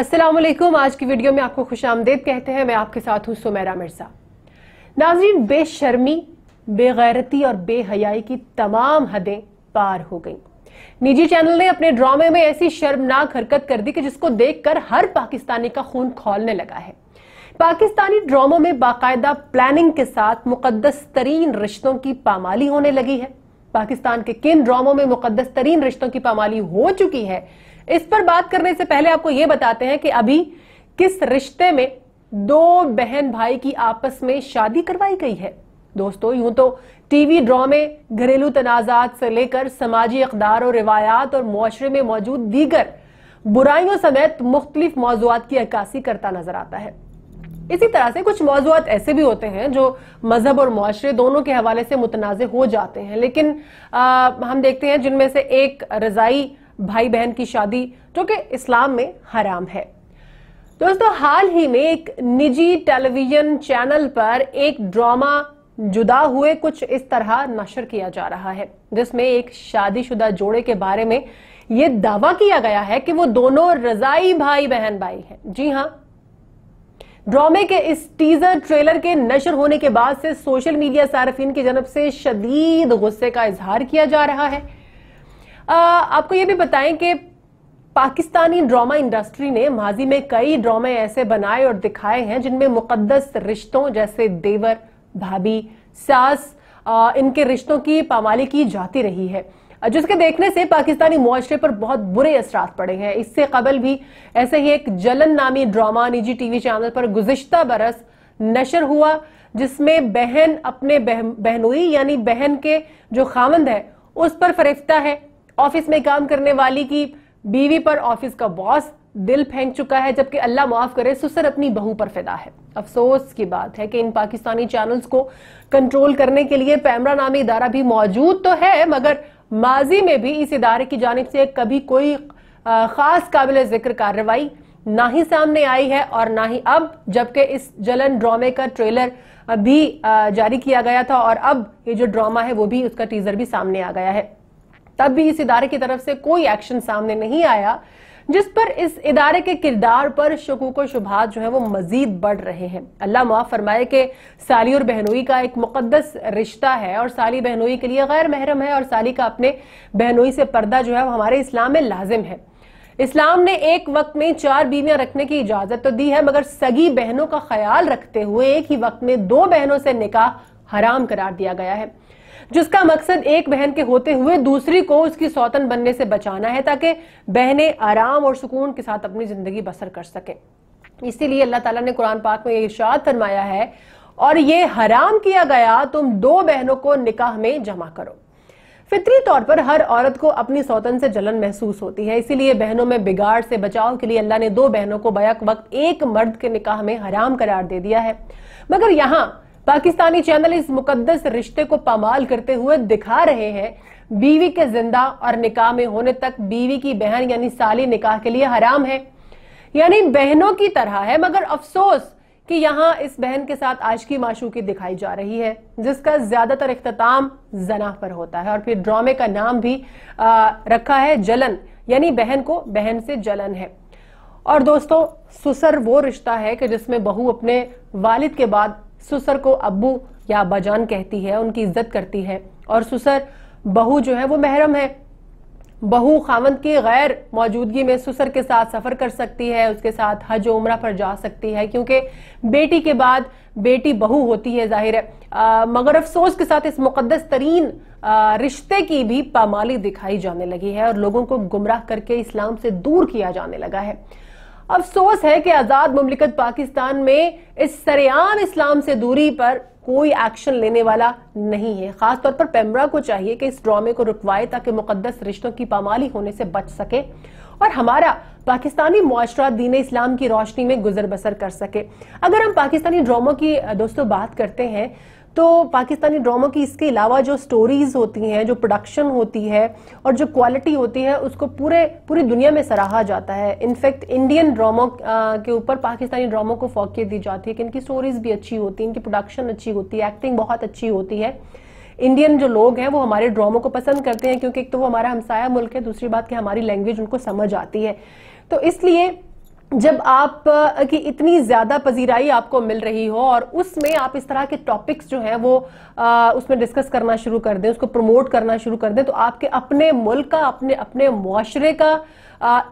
असलम आज की वीडियो में आपको खुश आमदेद कहते हैं मैं आपके साथ हूँ सुमेरा मिर्जा नाजरीन बेशर्मी बेगैरती और बेहयाई की तमाम हदें पार हो गई निजी चैनल ने अपने ड्रामे में ऐसी शर्मनाक हरकत कर दी कि जिसको देखकर हर पाकिस्तानी का खून खोलने लगा है पाकिस्तानी ड्रामों में बाकायदा प्लानिंग के साथ मुकदस तरीन रिश्तों की पामाली होने लगी है पाकिस्तान के किन ड्रामों में मुकदस तरीन रिश्तों की पामाली हो चुकी है इस पर बात करने से पहले आपको यह बताते हैं कि अभी किस रिश्ते में दो बहन भाई की आपस में शादी करवाई गई है दोस्तों यूं तो टीवी ड्रामे घरेलू तनाजात से लेकर समाजी अकदार और रिवायात और मुआरे में मौजूद दीगर बुराइयों समेत मुख्तलिफ मौजूद की अक्सी करता नजर आता है इसी तरह से कुछ मौजूद ऐसे भी होते हैं जो मजहब और मुआरे दोनों के हवाले से मुतनाज़ हो जाते हैं लेकिन आ, हम देखते हैं जिनमें से एक रज़ाई भाई बहन की शादी जो कि इस्लाम में हराम है दोस्तों हाल ही में एक निजी टेलीविजन चैनल पर एक ड्रामा जुदा हुए कुछ इस तरह नशर किया जा रहा है जिसमें एक शादीशुदा जोड़े के बारे में ये दावा किया गया है कि वो दोनों रजाई भाई बहन भाई हैं जी हाँ ड्रामे के इस टीजर ट्रेलर के नशर होने के बाद से सोशल मीडिया सार्फिन की जनब से शदीद गुस्से का इजहार किया जा रहा है आ, आपको यह भी बताएं कि पाकिस्तानी ड्रामा इंडस्ट्री ने माजी में कई ड्रामे ऐसे बनाए और दिखाए हैं जिनमें मुकदस रिश्तों जैसे देवर भाभी सास आ, इनके रिश्तों की पामाली की जाती रही है जिसके देखने से पाकिस्तानी मुआरे पर बहुत बुरे असरा पड़े हैं इससे कबल भी ऐसे ही एक जलन नामी ड्रामा निजी टीवी चैनल पर गुजशत बरस नशर हुआ जिसमें बहन अपने बह, बहनोई यानी बहन के जो खामंद है उस पर फरिफ्ता है ऑफिस में काम करने वाली की बीवी पर ऑफिस का बॉस दिल फेंक चुका है जबकि अल्लाह माफ करे सुसर अपनी बहू पर फिदा है अफसोस की बात है कि इन पाकिस्तानी चैनल्स को कंट्रोल करने के लिए पैमरा नामी इदारा भी मौजूद तो है मगर माजी में भी इस इदारे की जानब से कभी कोई खास काबिल जिक्र कार्रवाई ना ही सामने आई है और ना ही अब जबकि इस जलन ड्रामे का ट्रेलर भी जारी किया गया था और अब ये जो ड्रामा है वो भी उसका टीजर भी सामने आ गया है तब भी इस इदारे की तरफ से कोई एक्शन सामने नहीं आया जिस पर इस इदारे के किरदार पर शकूक व शुभात जो है वो मजीद बढ़ रहे हैं अल्लाह मुआफ़ फरमाए कि साली और बहनोई का एक मुकदस रिश्ता है और साली बहनोई के लिए गैर महरम है और साली का अपने बहनोई से पर्दा जो है वो हमारे इस्लाम में लाजिम है इस्लाम ने एक वक्त में चार बीवियां रखने की इजाजत तो दी है मगर सगी बहनों का ख्याल रखते हुए एक ही वक्त में दो बहनों से निकाह हराम करार दिया गया है जिसका मकसद एक बहन के होते हुए दूसरी को उसकी सौतन बनने से बचाना है ताकि बहनें आराम और सुकून के साथ अपनी जिंदगी बसर कर सकें इसीलिए अल्लाह ताला ने कुरान पाक में ये इशाद फरमाया है और ये हराम किया गया तुम दो बहनों को निकाह में जमा करो फितरी तौर पर हर औरत को अपनी सौतन से जलन महसूस होती है इसीलिए बहनों में बिगाड़ से बचाव के लिए अल्लाह ने दो बहनों को बैक वक्त एक मर्द के निकाह में हराम करार दे दिया है मगर यहाँ पाकिस्तानी चैनल इस मुकदस रिश्ते को पामाल करते हुए दिखा रहे हैं बीवी के जिंदा और निकाह में होने तक बीवी की बहन यानी साली निकाह के लिए हराम है यानी बहनों की तरह है मगर अफसोस कि यहाँ इस बहन के साथ आज की माशूकी दिखाई जा रही है जिसका ज्यादातर अख्ताम जना पर होता है और फिर ड्रामे का नाम भी आ, रखा है जलन यानी बहन को बहन से जलन है और दोस्तों सुसर वो रिश्ता है कि जिसमें बहू अपने वालिद के बाद सुसर को अब्बू या अब्बाजान कहती है उनकी इज्जत करती है और सुसर बहू जो है वो महरम है बहू खावंद की गैर मौजूदगी में सुसर के साथ सफर कर सकती है उसके साथ हज उम्र पर जा सकती है क्योंकि बेटी के बाद बेटी बहू होती है जाहिर है आ, मगर अफसोस के साथ इस मुकदस तरीन रिश्ते की भी पामाली दिखाई जाने लगी है और लोगों को गुमराह करके इस्लाम से दूर किया जाने लगा है अफसोस है कि आजाद ममलिकत पाकिस्तान में इस सरेआम इस्लाम से दूरी पर कोई एक्शन लेने वाला नहीं है खासतौर पर पेमरा को चाहिए कि इस ड्रामे को रुकवाए ताकि मुकदस रिश्तों की पामाली होने से बच सके और हमारा पाकिस्तानी मुआरा दीन इस्लाम की रोशनी में गुजर बसर कर सके अगर हम पाकिस्तानी ड्रामों की दोस्तों बात करते हैं तो पाकिस्तानी ड्रामा की इसके अलावा जो स्टोरीज होती हैं जो प्रोडक्शन होती है और जो क्वालिटी होती है उसको पूरे पूरी दुनिया में सराहा जाता है इनफैक्ट इंडियन ड्रामा के ऊपर पाकिस्तानी ड्रामा को फोकियत दी जाती है कि इनकी स्टोरीज भी अच्छी होती है इनकी प्रोडक्शन अच्छी होती है एक्टिंग बहुत अच्छी होती है इंडियन जो लोग हैं वो हमारे ड्रामों को पसंद करते हैं क्योंकि एक तो वो हमारा हमसाया मुल्क है दूसरी बात कि हमारी लैंग्वेज उनको समझ आती है तो इसलिए जब आप की इतनी ज्यादा पजीराई आपको मिल रही हो और उसमें आप इस तरह के टॉपिक्स जो है वो आ, उसमें डिस्कस करना शुरू कर दें उसको प्रमोट करना शुरू कर दें तो आपके अपने मुल्क का अपने अपने माशरे का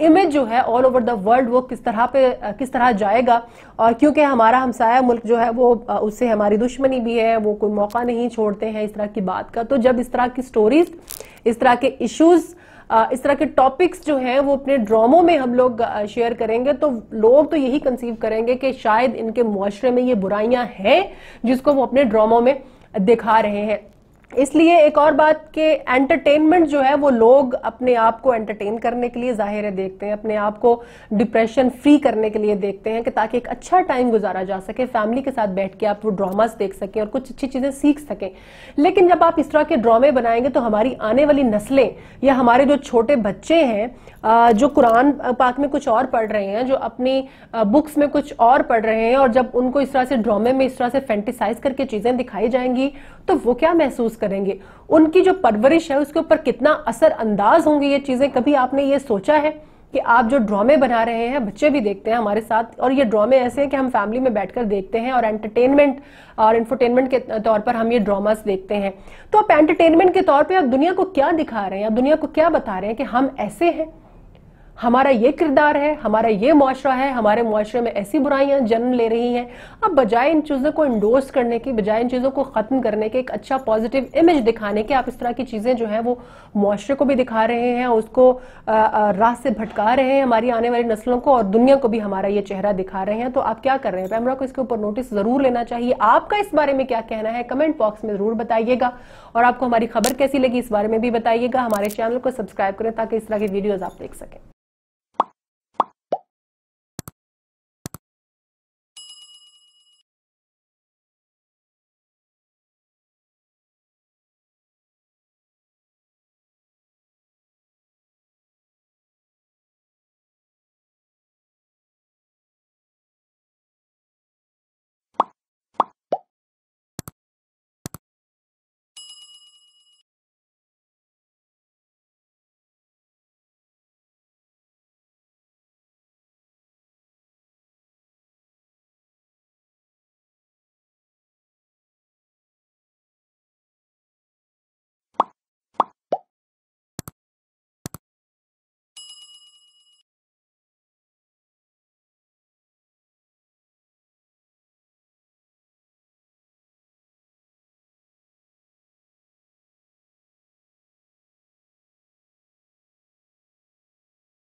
इमेज जो है ऑल ओवर द वर्ल्ड वो किस तरह पे किस तरह जाएगा और क्योंकि हमारा हमसाया मुल्क जो है वो उससे हमारी दुश्मनी भी है वो कोई मौका नहीं छोड़ते हैं इस तरह की बात का तो जब इस तरह की स्टोरीज इस तरह के इश्यूज़ इस तरह के टॉपिक्स जो हैं वो अपने ड्रामों में हम लोग शेयर करेंगे तो लोग तो यही कंसीव करेंगे कि शायद इनके मुआरे में ये बुराइयां हैं जिसको वो अपने ड्रामों में दिखा रहे हैं इसलिए एक और बात कि एंटरटेनमेंट जो है वो लोग अपने आप को एंटरटेन करने के लिए जाहिर है देखते हैं अपने आप को डिप्रेशन फ्री करने के लिए देखते हैं कि ताकि एक अच्छा टाइम गुजारा जा सके फैमिली के साथ बैठ के आप वो ड्रामास देख सकें और कुछ अच्छी चीज़ें सीख सकें लेकिन जब आप इस तरह के ड्रामे बनाएंगे तो हमारी आने वाली नस्लें या हमारे जो छोटे बच्चे हैं जो कुरान पाक में कुछ और पढ़ रहे हैं जो अपनी बुक्स में कुछ और पढ़ रहे हैं और जब उनको इस तरह से ड्रामे में इस तरह से फेंटिसाइज करके चीज़ें दिखाई जाएंगी तो वो क्या महसूस करेंगे उनकी जो परवरिश है उसके ऊपर कितना असर अंदाज होंगे ये चीजें कभी आपने ये सोचा है कि आप जो ड्रामे बना रहे हैं बच्चे भी देखते हैं हमारे साथ और ये ड्रामे ऐसे हैं कि हम फैमिली में बैठकर देखते हैं और एंटरटेनमेंट और इंफरटेनमेंट के तौर पर हम ये ड्रामास देखते हैं तो आप एंटरटेनमेंट के तौर पर आप दुनिया को क्या दिखा रहे हैं आप दुनिया को क्या बता रहे हैं कि हम ऐसे हैं हमारा ये किरदार है हमारा ये मुआरा है हमारे मुआरे में ऐसी बुराइयां जन्म ले रही हैं अब बजाय इन चीज़ों को इंडोर्स करने की बजाय इन चीज़ों को ख़त्म करने के एक अच्छा पॉजिटिव इमेज दिखाने के आप इस तरह की चीज़ें जो है वो मुआरे को भी दिखा रहे हैं उसको राह से भटका रहे हैं हमारी आने वाली नस्लों को और दुनिया को भी हमारा ये चेहरा दिखा रहे हैं तो आप क्या कर रहे हैं पैमरा को इसके ऊपर नोटिस ज़रूर लेना चाहिए आपका इस बारे में क्या कहना है कमेंट बॉक्स में ज़रूर बताइएगा और आपको हमारी खबर कैसी लगी इस बारे में भी बताइएगा हमारे चैनल को सब्सक्राइब करें ताकि इस तरह की वीडियोज़ आप देख सकें